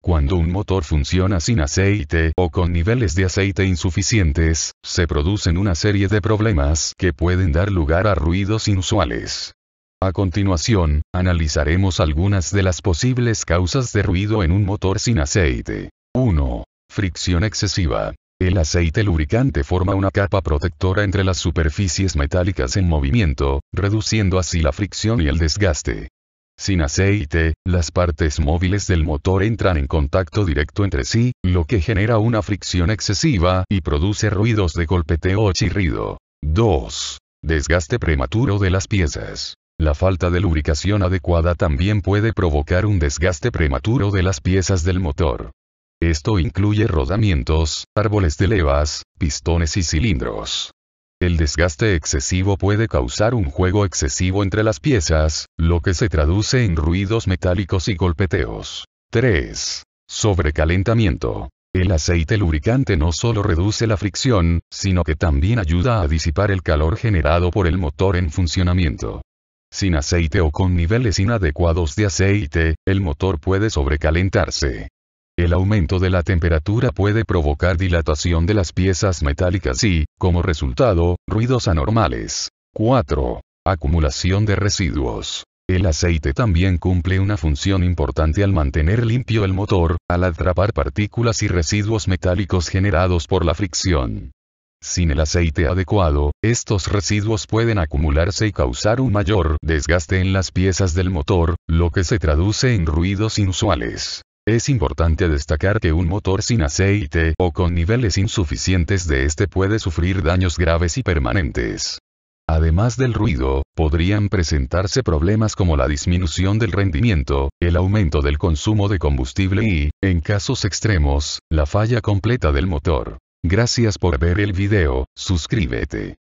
Cuando un motor funciona sin aceite o con niveles de aceite insuficientes, se producen una serie de problemas que pueden dar lugar a ruidos inusuales. A continuación, analizaremos algunas de las posibles causas de ruido en un motor sin aceite. 1. Fricción excesiva. El aceite lubricante forma una capa protectora entre las superficies metálicas en movimiento, reduciendo así la fricción y el desgaste. Sin aceite, las partes móviles del motor entran en contacto directo entre sí, lo que genera una fricción excesiva y produce ruidos de golpeteo o chirrido. 2. Desgaste prematuro de las piezas. La falta de lubricación adecuada también puede provocar un desgaste prematuro de las piezas del motor. Esto incluye rodamientos, árboles de levas, pistones y cilindros. El desgaste excesivo puede causar un juego excesivo entre las piezas, lo que se traduce en ruidos metálicos y golpeteos. 3. Sobrecalentamiento. El aceite lubricante no solo reduce la fricción, sino que también ayuda a disipar el calor generado por el motor en funcionamiento. Sin aceite o con niveles inadecuados de aceite, el motor puede sobrecalentarse. El aumento de la temperatura puede provocar dilatación de las piezas metálicas y, como resultado, ruidos anormales. 4. Acumulación de residuos. El aceite también cumple una función importante al mantener limpio el motor, al atrapar partículas y residuos metálicos generados por la fricción. Sin el aceite adecuado, estos residuos pueden acumularse y causar un mayor desgaste en las piezas del motor, lo que se traduce en ruidos inusuales. Es importante destacar que un motor sin aceite o con niveles insuficientes de este puede sufrir daños graves y permanentes. Además del ruido, podrían presentarse problemas como la disminución del rendimiento, el aumento del consumo de combustible y, en casos extremos, la falla completa del motor. Gracias por ver el video, suscríbete.